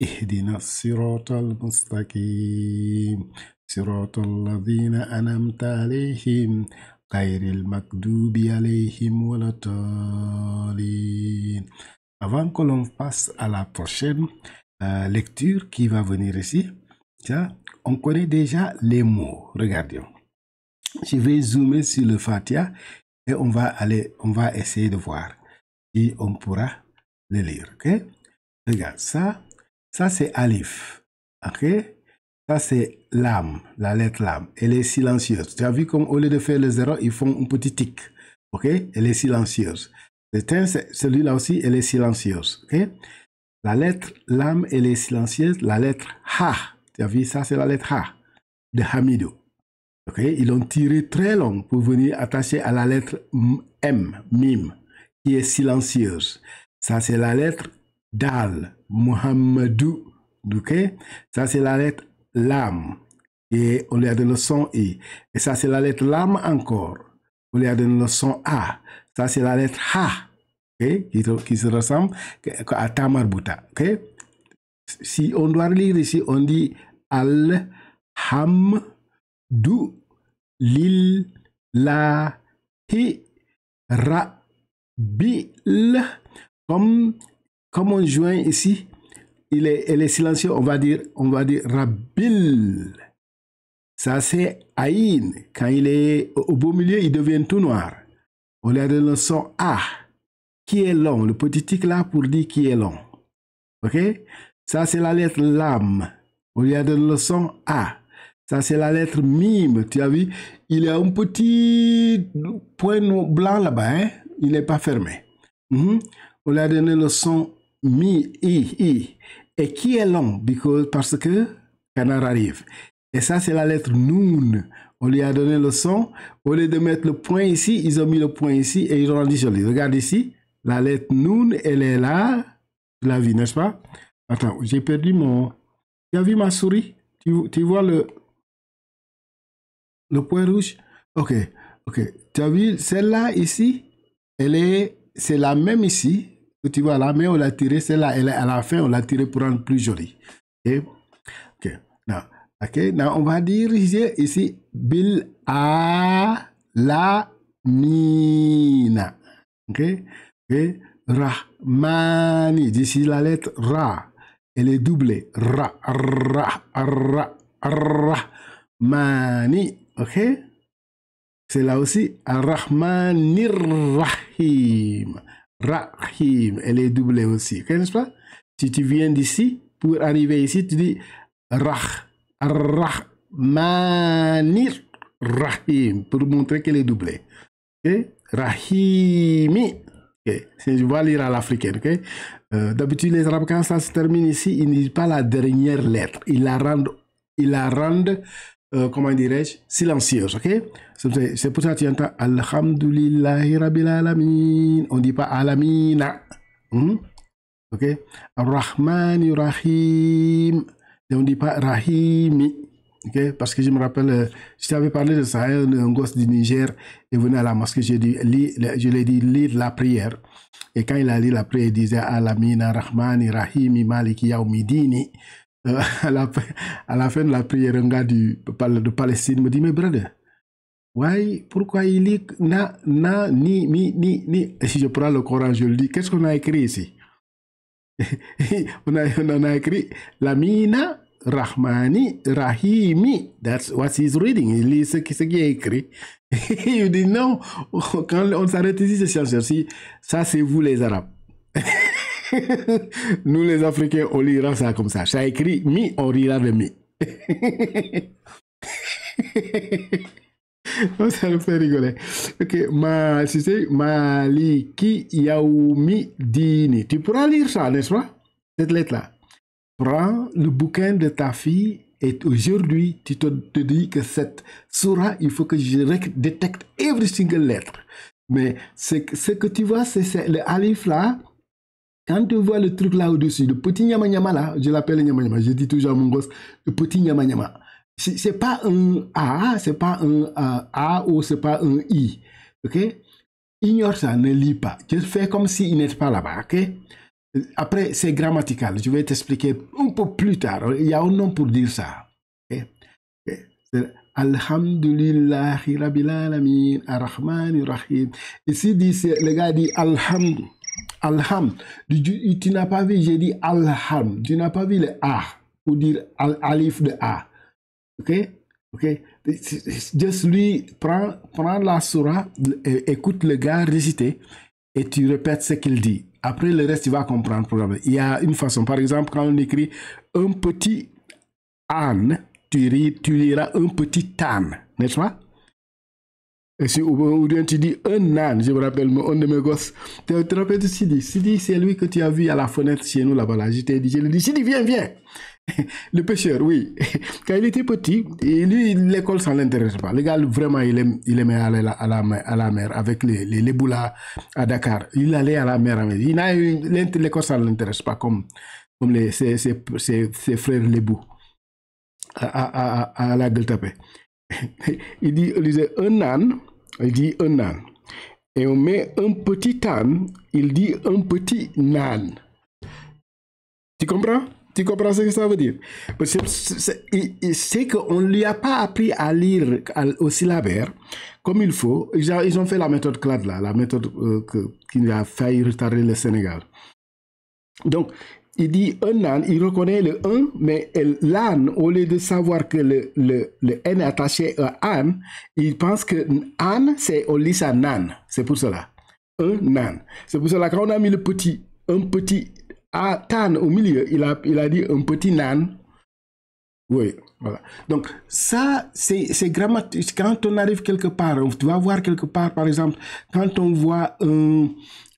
Avant que l'on passe à la prochaine euh, lecture qui va venir ici, on connaît déjà les mots. Regardons. Je vais zoomer sur le Fatia et on va aller, on va essayer de voir si on pourra le lire. Regarde ça. Ça, c'est alif ». OK? Ça, c'est l'âme, la lettre l'âme. Elle est silencieuse. Tu as vu comme au lieu de faire le zéro, ils font un petit tic. OK? Elle est silencieuse. Celui-là aussi, elle est silencieuse. OK? La lettre l'âme, elle est silencieuse. La lettre Ha. Tu as vu, ça, c'est la lettre Ha de Hamidou. OK? Ils l'ont tiré très long pour venir attacher à la lettre M, Mim, qui est silencieuse. Ça, c'est la lettre Dal Muhammadou. Ok? Ça, c'est la lettre Lam. Et on lui a donné le son I. Et ça, c'est la lettre Lam encore. On lui a donné le son A. Ça, c'est la lettre Ha. ok Qui, se ressemble à Bouta, ok Si on doit lire ici, on dit Al dou Lil La Hi Rabil. Comme comme on joint ici, il est, silencieux. est on va dire, on va dire Rabil. Ça, c'est Aïn. Quand il est au beau milieu, il devient tout noir. On lui a donné le son A, qui est long. Le petit tic là pour dire qui est long. OK? Ça, c'est la lettre Lam. On lui a donné le son A. Ça, c'est la lettre mime. Tu as vu, il y a un petit point blanc là-bas. Hein? Il n'est pas fermé. Mhm. On lui a donné le son mi, i, i. Et qui est long parce que canard arrive. Et ça, c'est la lettre noun. On lui a donné le son. Au lieu de mettre le point ici, ils ont mis le point ici et ils ont rendu joli. Regarde ici. La lettre noun, elle est là. La vie, n'est-ce pas? Attends, j'ai perdu mon... Tu as vu ma souris? Tu, tu vois le... Le point rouge? Ok, ok. Tu as vu celle-là ici? Elle est... C'est la même ici tu vois, la main, on l'a tiré celle-là, elle, est à la fin, on l'a tiré pour rendre plus jolie. Ok? Ok. non, ok, non, on va dire ici, bil a la mina. Ok? ok Rahmani. ici la lettre ra. Elle est doublée. Ra, ra, ra, ra, mani. Ok? C'est là aussi. Rahmanir Rahim. Rahim. Elle est doublée aussi, n'est-ce pas Si tu viens d'ici, pour arriver ici, tu dis Rah, Rahmanir Rahim, pour montrer qu'elle est doublée. Okay? Rahimi. Je vais lire à l'africaine. ok, euh, D'habitude, les arabes, quand ça se termine ici, ils ne disent pas la dernière lettre. Ils la rendent, ils la rendent euh, comment dirais-je, silencieuse, ok C'est pour ça que tu entends Alhamdulillahi Rabbil Alamin. On ne dit pas Alamina. Hmm? Ok Rahman Rahim. Et on ne dit pas Rahimi. ok Parce que je me rappelle, si euh, je t'avais parlé de ça, hein, un, gosse du Niger est venu à la mosquée, je, lui ai dit lire la prière. Et quand il a lu la prière, il disait Alamina Rahmani Rahimi Maliki Omidini. Euh, à, la, à, la, fin de la prière, un gars du, de Palestine me dit, mais brother, why, pourquoi il lit na, na, ni, mi, ni, ni. si je prends le Coran, je le dis, qu'est-ce qu'on a écrit ici on, a, a écrit la mina Rahmani Rahimi. That's what he's reading. Il lit ce qui, ce qui est écrit. il dit non, quand on s'arrête ici, c'est ça, c'est vous les Arabes. Nous les Africains, on lira ça comme ça. Ça écrit mi, on rira de mi. Oh, ça nous fait rigoler. Ok, ma, si Maliki Yaoumi Dini. Tu pourras lire ça, n'est-ce pas? Cette lettre-là. Prends le bouquin de ta fille et aujourd'hui, tu te, dis que cette sourate, il faut que je détecte every single lettre. Mais ce, ce que tu vois, c'est le alif là, quand tu vois le truc là au-dessus, le petit nyama là, je l'appelle nyama nyama, je dis toujours à mon gosse, le petit nyama nyama. C'est pas un A, c'est pas un A, ou c'est pas un I. Ok? Ignore ça, ne lis pas. Tu fais comme s'il n'est pas là-bas. Ok? Après, c'est grammatical. Je vais t'expliquer un peu plus tard. Il y a un nom pour dire ça. OK C'est Alhamdulillah, Rabbil Alamin, Ar-Rahman, Rahim. Ici, le gars dit Alhamdulillah. Alham. Tu n'as pas vu, j'ai dit Alham. Tu n'as pas vu le A pour dire Alif de A. Ok Ok Juste lui, prends, la surah, écoute le gars réciter et tu répètes ce qu'il dit. Après le reste, tu vas comprendre. Il y a une façon. Par exemple, quand on écrit un petit an, tu, liras un petit tan, n'est-ce pas et si, ou, bien tu dis un âne, je me rappelle, un de mes gosses. Tu te rappelles de Sidi Sidi, c'est lui que tu as vu à la fenêtre chez nous là-bas. Là. Je dit, je lui Sidi, viens, viens. Le pêcheur, oui. Quand il était petit, l'école, ça ne l'intéresse pas. Le gars, vraiment, il, il aimait aller à la, à la mer avec les, les, les à Dakar. Il allait à la mer. L'école, ça ne l'intéresse pas comme, comme les, ses, ses, ses, frères les à, à, à, à la Gueltapé. il dit, il disait un âne, il dit un âne. Et on met un petit âne, il dit un petit âne. Tu comprends Tu comprends ce que ça veut dire C'est qu'on ne lui a pas appris à lire au syllabaire comme il faut. Ils, ils ont fait la méthode CLAD, là, la méthode euh, qui a failli retarder le Sénégal. Donc, il dit un âne, il reconnaît le un », mais l'âne, au lieu de savoir que le, le, N est attaché à âne, il pense que âne, c'est au lit nan. C'est pour cela. Un âne. C'est pour cela, quand on a mis le petit, un petit à tan au milieu, il a, il a dit un petit nan. Oui, voilà. Donc, ça, c'est grammatique. Quand on arrive quelque part, on doit voir quelque part, par exemple, quand on voit euh,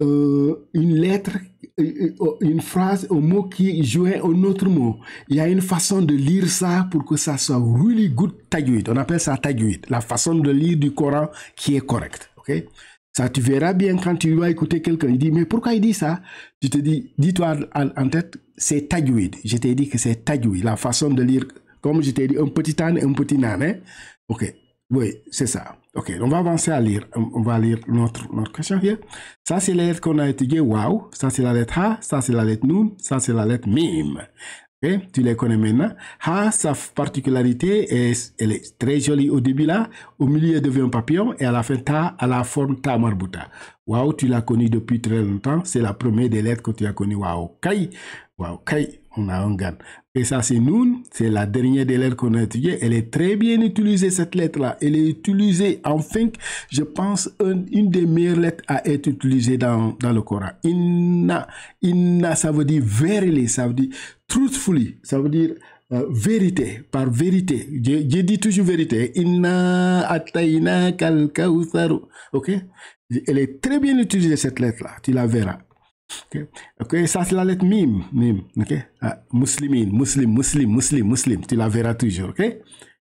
une lettre euh, euh, euh, une phrase, un mot qui jouait un autre mot. Il y a une façon de lire ça pour que ça soit really good taguïd. On appelle ça taguïd. la façon de lire du Coran qui est correcte. ok Ça, tu verras bien quand tu vas écouter quelqu'un. Il dit, mais pourquoi il dit ça Je te dis, dis-toi en, tête, c'est taguïd. Je t'ai dit que c'est taguïd. la façon de lire, comme je t'ai dit, un petit âne, un petit nan. Hein? Ok, oui, c'est ça. OK, on va avancer à lire. On va lire notre, notre question Ça, c'est la lettre qu'on a étudiée. Wow. Ça, c'est la lettre Ha. Ça, c'est la lettre Nun. Ça, c'est la lettre Mim. Tu les connais maintenant. Ha, sa particularité, est, elle est très jolie au début là. Au milieu, elle devient un papillon. Et à la fin, Ta, à la forme Ta Marbuta. Wow, tu l'as connue depuis très longtemps. C'est la première des lettres que tu as connues. Wow, Kai. Wow, Kai on a un Et ça, c'est Noun, c'est la dernière des lettres qu'on a étudiées. Elle est très bien utilisée, cette lettre-là. Elle est utilisée, enfin, je pense, une, des meilleures lettres à être utilisée dans, dans le Coran. Inna, inna, ça veut dire verily, ça veut dire truthfully, ça veut dire euh, vérité, par vérité. J'ai dit toujours vérité. Inna atayna kal Ok? Elle est très bien utilisée, cette lettre-là. Tu la verras. Ok, okay. Ça, c'est la lettre mime, mim ok, Ah, muslimine, muslim, muslim, muslim, muslim. Tu la verras toujours. OK?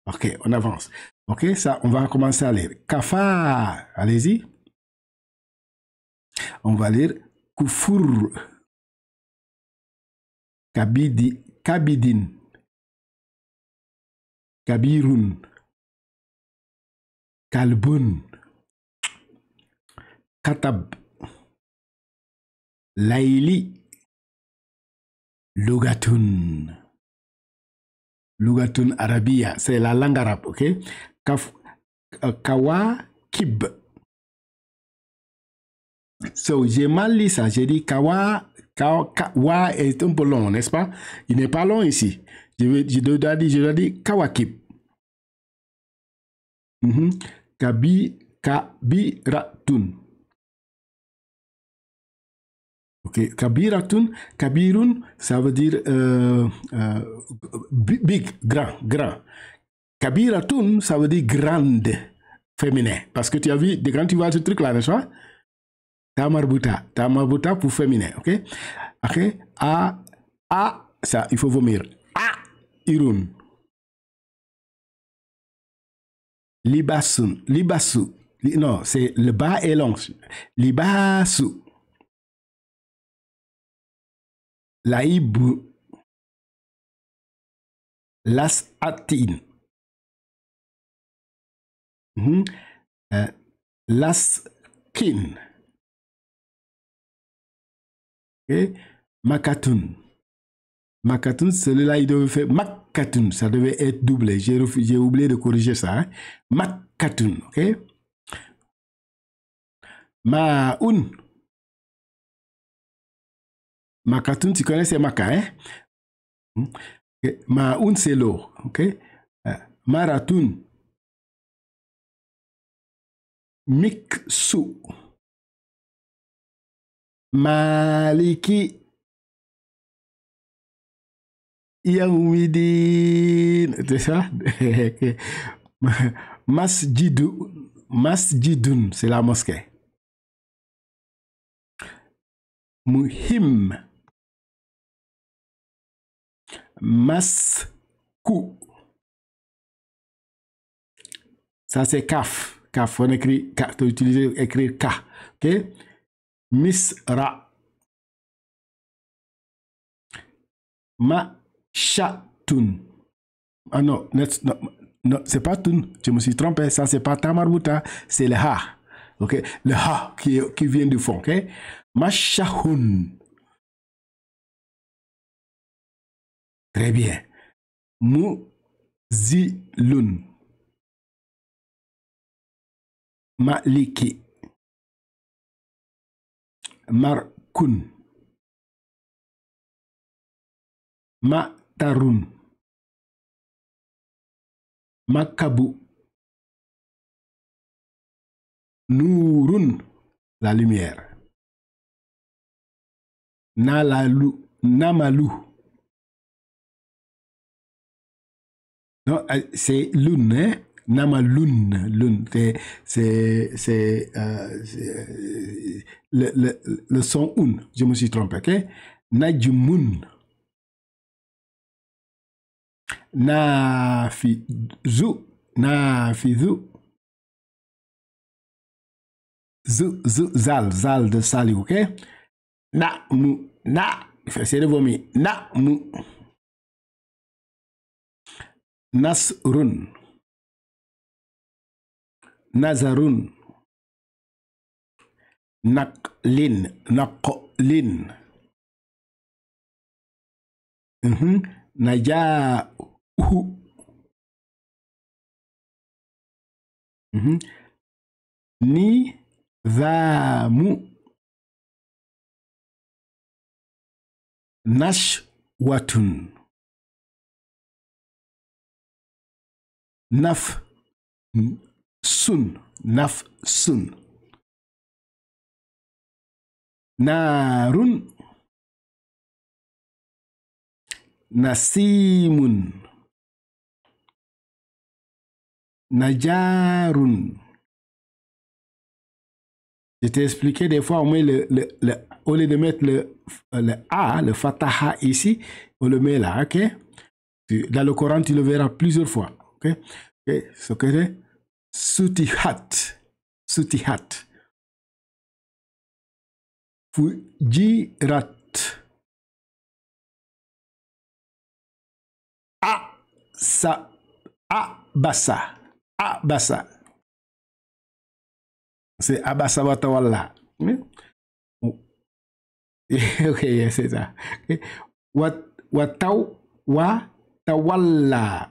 OK, on avance. OK, ça, on va commencer à lire. Kafa, Allez-y. On va lire Kufur. Kabidi, kabidin. Kabirun. Kalbun. Katab. Laili Lugatun. Lugatun Arabia, c'est la langue arabe, ok euh, kawa kib So, j'ai mal lu ça, j'ai dit Kawa, Kawa, est un peu long, n'est-ce pas Il n'est pas long ici. Je, je dois dire, je dois dire mhm. Kabi, ratun Ok, kabiratun, kabirun, ça veut dire euh, euh, big, grand, grand. Kabiratun, ça veut dire grande, féminin. Parce que tu as vu, quand tu vois ce truc-là, n'est-ce pas Tamarbuta, tamarbuta pour féminin, ok Ok, a, a, ça, il faut vomir. A, irun. Libasun, libasu. Non, c'est le bas et long. Libasu. l'Aïbou, las atin, mm -hmm. Euh, l'Askin, Makatoun. Makatoun, celui-là, il devait faire Makatoun. Ça devait être doublé. J'ai oublié de corriger ça. Makatun. Hein. Makatoun, ok? Maoun. Makatoun ti kone se maka eh. Ma un se lo. Euh, Maratoun. Miksu. Maliki. Iyamumidin. E te sa? Mas jidoun. Mas jidoun se la moske. Muhim. Ça, c'est kaf kaf on écrit K. Tu utilises écrire K. OK? Misra. Machatoun. Ah non, non, non c'est pas tun Je me suis trompé. Ça, c'est pas tamarbuta C'est le Ha. OK? Le Ha qui, qui vient du fond. OK? Machahoun. Tre bie. Mou ziloun. Ma liki. Markoun. Ma taroun. Ma kabou. Nouroun la lumièr. Na malou. Euh, c'est l'une, hein? Nama l'une, l'une. C'est, euh, c'est, le, le, le, son une, Je me suis trompé, ok? Najumun. Na fi zou. Na fi zou. Zou, zou, zal, zal de sali, ok? Na, mou, na. Essayez de vomir. Na, mou. Nasrun Nazarun Naklin Naklin mm -hmm. Najahu mm -hmm. Nashwatun naf sun naf sun narun nasimun najarun je t'ai expliqué des fois, au le, le, le, au lieu de mettre le, le A, le Fataha ici, on le met là, ok Dans le Coran, tu le verras plusieurs fois. Ok, so kere, sutihat, sutihat, fujirat, a, sa, a basa, a basa, se a basa watawalla, ok, ok, watawalla,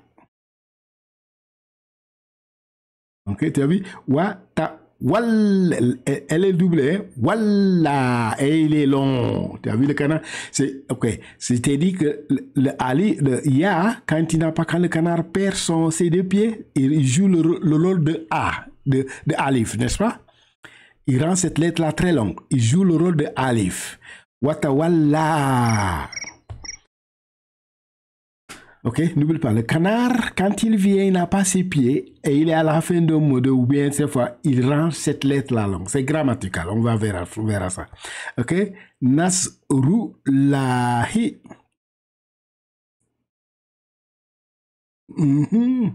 Ok, tu as vu? Wa, ta, elle est doublée. et hein? il est long. Tu as vu le canard? C'est, ok. C'était dit que le, Ali, le Ya, quand il n'a pas, quand le canard perd son, ses deux pieds, il joue le, rôle de A, de, Alif, n'est-ce pas? Il rend cette lettre-là très longue. Il joue le rôle de Alif. Watawalla. Ok, n'oublie pas, le canard, quand il vient, il n'a pas ses pieds et il est à la fin d'un mot de ou bien cette fois, il range cette lettre la langue C'est grammatical, on va verra, ça. Ok, Nasru Mm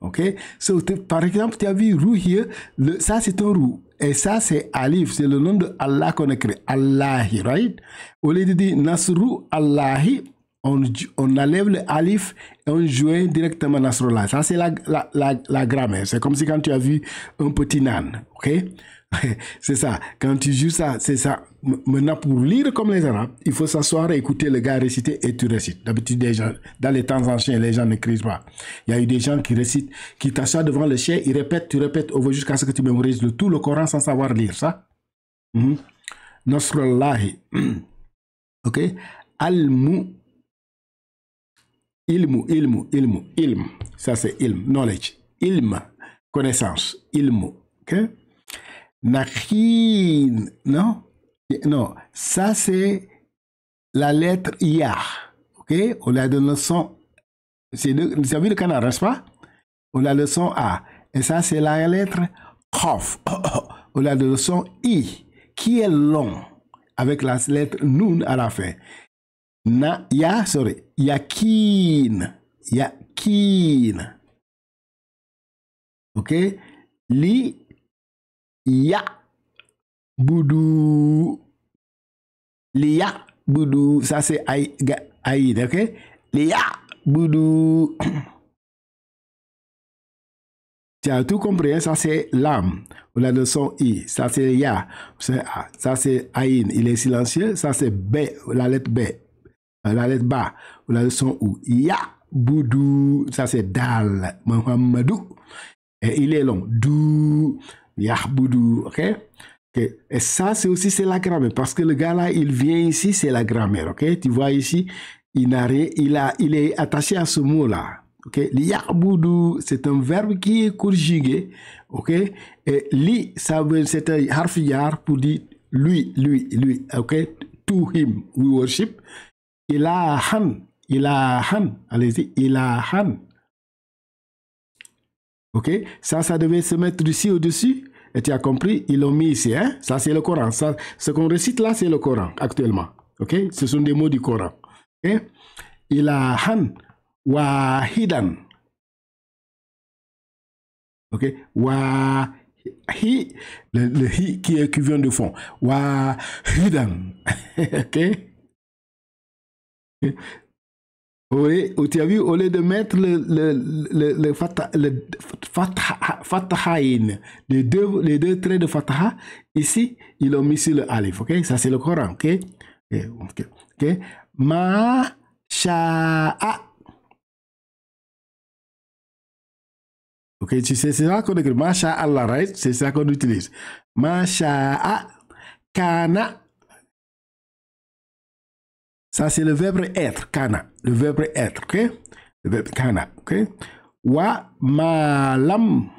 Ok, so, par exemple, tu as vu roux ça c'est un roux. Et ça, c'est Alif, c'est le nom de Allah qu'on écrit. Allahi, right? Au lieu de dire Nasru Allahi, on, on enlève le alif et on joue directement Nasrallah. Ça, c'est la, la, la, la grammaire. C'est comme si quand tu as vu un petit nan, ok C'est ça. Quand tu joues ça, c'est ça. Maintenant, pour lire comme les Arabes, il faut s'asseoir, écouter le gars réciter et tu récites. D'habitude, des gens, dans les temps anciens, les gens n'écrivent pas. Il y a eu des gens qui récitent, qui t'assoient devant le chien, ils répètent, tu répètes, au jusqu'à ce que tu mémorises le tout le Coran sans savoir lire ça. Mm ok Al-Mu ilmu ilmu ilmu ilm ça c'est ilm knowledge ilm connaissance ilmu ok Nakhin, non Non, ça c'est la lettre ya. Ok On a donné leçons. C'est vous avez vu le canard, n'est-ce pas On a leçon A. Et ça c'est la lettre Kof. On a le leçons I, qui est long, avec la lettre Nun à la fin na ya sorry yakin yakin okay li ya boudou, li ya budu ça c'est aïd ok li ya budu tu as tout compris, hein? ça c'est l'âme, ou la leçon I, ça c'est Ya, ça c'est Aïn, il est silencieux, ça c'est B, la lettre B, euh, la lettre bas la leçon ou ya boudou ça c'est dal et il est long dou ya boudou ok Et ça, c'est aussi c'est la grammaire. Parce que le gars là, il vient ici, c'est la grammaire. ok Tu vois ici, il, a, il est attaché à ce mot-là. ok Boudou, c'est un verbe qui est conjugué. ok Et li, ça veut, c'est un harf yar pour dire lui, lui, lui. ok To him, we worship. Il Il a a Han. allez-y, Il a Han. Ok, ça, ça devait se mettre ici au-dessus. Et tu as compris, ils l'ont mis ici. Hein ça, c'est le Coran. Ça, ce qu'on récite là, c'est le Coran actuellement. Ok, ce sont des mots du Coran. Ok, ilahan, wahidan. Ok, wahidan. le, hi qui, qui vient de fond. Wahidan. ok. Oui, tu as vu, au lieu de mettre le, le, le, le, le les deux, les deux traits de fatha, ici, ils l'ont mis sur le alif, ok? Ça, c'est le Coran, ok? Eh, ok, ok. Ma, sha'a. Ok, tu sais, c'est ça qu'on écrit. Ma, sha'a, Allah, right? C'est ça qu'on utilise. Ma, a kana, ça, c'est le verbe être, kana. Le verbe être, ok? Le verbe kana, ok? Wa malam.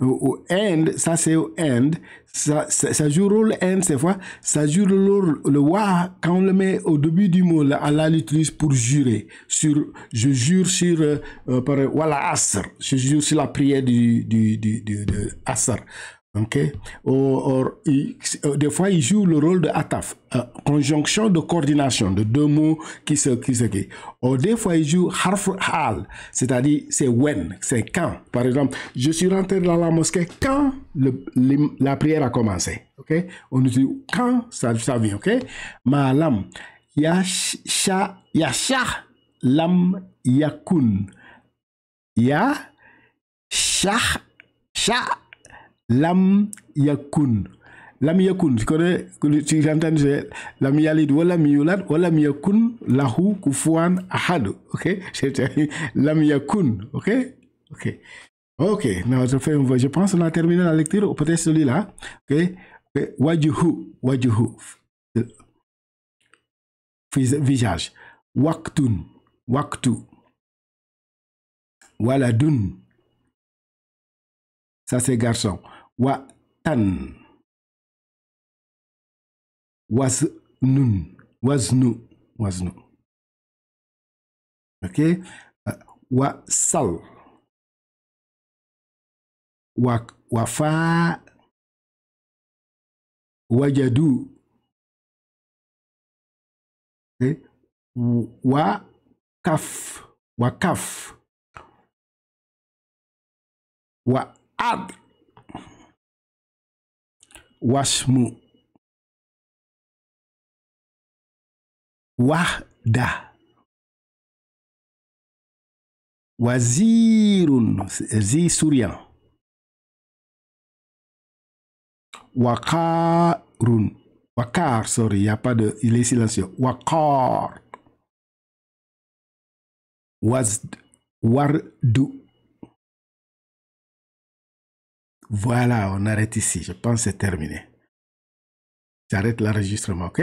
Au end, ça c'est end. Ça, ça, ça joue rôle end, c'est quoi Ça joue le rôle, le wa, quand on le met au début du mot, là, Allah l'utilise pour jurer. Sur, je jure sur, euh, euh par, voilà, asr. Je jure sur la prière du, du, du, du, du asr. Ok. Or, des fois, il joue le rôle de ATAF, euh, conjonction de coordination de deux mots qui se qui se qui. des fois, il joue harf hal, c'est-à-dire c'est when, c'est quand. Par exemple, je suis rentré dans la mosquée quand le, la prière a commencé. Ok. On dit quand ça, ça vient. Ok. lam yasha yasha lam yakun ya shah shah Lam yakun. Lam yakun, tu connais, tu j'entends, c'est lam yalid ou lam yulad ou lam yakun lahu kufuan ahad. Ok? C'est lam yakun. Ok? Ok. Ok. Non, je, fais, je pense qu'on a terminé la lecture, peut-être celui-là. Ok? Wajuhu. Wajuhu. Visage. Waktoun. Waktu. Waladun. Ça, c'est garçon. wa'tan waznun waznu waznu okay uh, Wa sal. wa wafa wajadu okay. Wa kaf. wa ad wasmu wahda wazirun zi souriant wakarun wakar sorry il y a pas de il est silencieux wakar wazd wardu voilà, on arrête ici. Je pense que c'est terminé. J'arrête l'enregistrement, ok